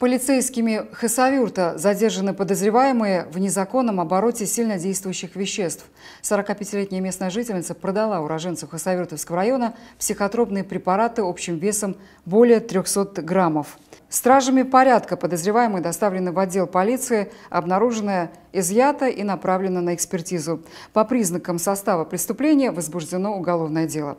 Полицейскими Хасавюрта задержаны подозреваемые в незаконном обороте сильнодействующих веществ. 45-летняя местная жительница продала уроженцу Хасавюртовского района психотропные препараты общим весом более 300 граммов. Стражами порядка подозреваемые доставлены в отдел полиции, обнаруженное изъято и направлено на экспертизу. По признакам состава преступления возбуждено уголовное дело.